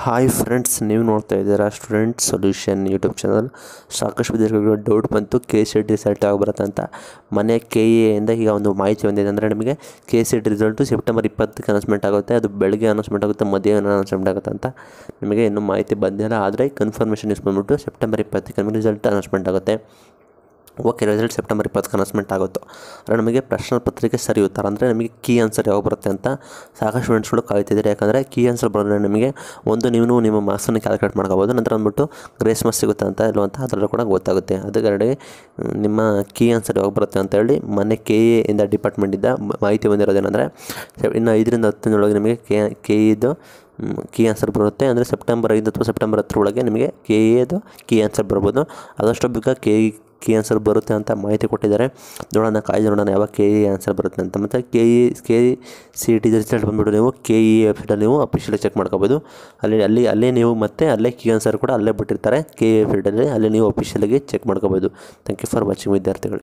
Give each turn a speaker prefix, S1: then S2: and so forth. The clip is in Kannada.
S1: ಹಾಯ್ ಫ್ರೆಂಡ್ಸ್ ನೀವು ನೋಡ್ತಾ ಇದ್ದೀರಾ ಸ್ಟೂಡೆಂಟ್ ಸೊಲ್ಯೂಷನ್ ಯೂಟ್ಯೂಬ್ ಚಾನಲ್ ಸಾಕಷ್ಟು ವಿದ್ಯಾರ್ಥಿಗಳು ಡೌಟ್ ಬಂತು ಕೆ ಸಿ ಟಿ ರಿಸಲ್ಟ್ ಆಗಿಬರುತ್ತೆ ಅಂತ ಮನೆ ಕೆ ಇಂದ ಈಗ ಒಂದು ಮಾಹಿತಿ ಬಂದಿದೆ ಅಂದರೆ ನಿಮಗೆ K C T result September ಇಪ್ಪತ್ತಕ್ಕೆ ಅನೌನ್ಸ್ಮೆಂಟ್ ಆಗುತ್ತೆ ಅದು ಬೆಳಗ್ಗೆ ಅನೌನ್ಸ್ಮೆಂಟ್ ಆಗುತ್ತೆ ಮಧ್ಯಾಹ್ನ ಅನೌನ್ಸ್ಮೆಂಟ್ ಆಗುತ್ತೆ ಅಂತ ನಿಮಗೆ ಇನ್ನೂ ಮಾಹಿತಿ ಬಂದಿಲ್ಲ ಆದರೆ ಕನ್ಫರ್ಮೇಷನ್ ಯೂಸ್ ಬಂದ್ಬಿಟ್ಟು ಸೆಪ್ಟೆಂಬರ್ ಇಪ್ಪತ್ತಕ್ಕೆ ನಿಮಗೆ ರಿಸಲ್ಟ್ ಅನೌನ್ಸ್ಮೆಂಟ್ ಆಗುತ್ತೆ ಓಕೆ ರಿಸಲ್ಟ್ ಸೆಪ್ಟೆಂಬರ್ ಇಪ್ಪತ್ತು ಅನೌನ್ಸ್ಮೆಂಟ್ ಆಗುತ್ತೆ ಅಂದರೆ ನಮಗೆ ಪ್ರಶ್ನೆ ಪತ್ರಿಕೆ ಸರಿ ಉತ್ತರ ಅಂದರೆ ನಮಗೆ ಕೀ ಆನ್ಸರ್ ಯಾವಾಗ ಬರುತ್ತೆ ಅಂತ ಸಾಕಷ್ಟು ಸ್ಟೂಡೆಂಟ್ಸ್ಗಳು ಕಾಯ್ತಿದ್ದಾರೆ ಯಾಕಂದರೆ ಕೀ ಆನ್ಸರ್ ಬರೋದ್ರೆ ನಿಮಗೆ ಒಂದು ನೀವು ನಿಮ್ಮ ಮಾರ್ಕ್ಸನ್ನು ಕ್ಯಾಲ್ಕುಲೇಟ್ ಮಾಡ್ಕೋಬೋದು ನಂತರ ಅಂದ್ಬಿಟ್ಟು ಗ್ರೇಸ್ ಮಾರ್ಕ್ಸ್ ಸಿಗುತ್ತೆ ಅಂತ ಇಲ್ಲವಂತ ಅದರಲ್ಲೂ ಕೂಡ ಗೊತ್ತಾಗುತ್ತೆ ಅದಕ್ಕೆ ನಿಮ್ಮ ಕೀ ಆನ್ಸರ್ ಯಾವಾಗ ಬರುತ್ತೆ ಅಂತ ಹೇಳಿ ಮೊನ್ನೆ ಕೆ ಎ ಇಂದ ಡಿಪಾರ್ಟ್ಮೆಂಟಿಂದ ಮಾಹಿತಿ ಬಂದಿರೋದೇನೆಂದರೆ ಇನ್ನು ಐದರಿಂದ ಹತ್ತಿನೊಳಗೆ ನಿಮಗೆ ಕೆ ಕೆ ಇದು ಕೀ ಆನ್ಸರ್ ಬರುತ್ತೆ ಅಂದರೆ ಸೆಪ್ಟೆಂಬರ್ ಐದು ಅಥವಾ ಸೆಪ್ಟೆಂಬರ್ ಹತ್ತರೊಳಗೆ ನಿಮಗೆ ಕೆ ಎದು ಕೀ ಆನ್ಸರ್ ಬರ್ಬೋದು ಅದಷ್ಟು ಬೇಗ ಕೆ ಕೆ ಆನ್ಸರ್ ಬರುತ್ತೆ ಅಂತ ಮಾಹಿತಿ ಕೊಟ್ಟಿದ್ದಾರೆ ನೋಡೋಣ ಕಾಯ್ದು ನೋಡೋಣ ಯಾವಾಗ ಕೆ ಇ ಆನ್ಸರ್ ಬರುತ್ತೆ ಅಂತ ಮತ್ತು K E K C T result ಬಂದುಬಿಟ್ಟು ನೀವು ಕೆ ಇ ವೆಬ್ಸೈಟಲ್ಲಿ ನೀವು ಅಫಿಷಿಯಲ್ ಚೆಕ್ ಮಾಡ್ಕೋಬೋದು ಅಲ್ಲಿ ಅಲ್ಲಿ ಅಲ್ಲೇ ನೀವು ಮತ್ತೆ ಅಲ್ಲೇ ಕೆ ಆನ್ಸರ್ ಕೂಡ ಅಲ್ಲೇ ಬಿಟ್ಟಿರ್ತಾರೆ ಕೆ ಇ ವೆಬ್ಸೈಟಲ್ಲಿ ಅಲ್ಲಿ ನೀವು ಅಫಿಷಿಯಲಾಗಿ ಚೆಕ್ ಮಾಡ್ಕೋಬೋದು ಥ್ಯಾಂಕ್ ಯು ಫಾರ್ ವಾಚಿಂಗ್ ವಿದ್ಯಾರ್ಥಿಗಳು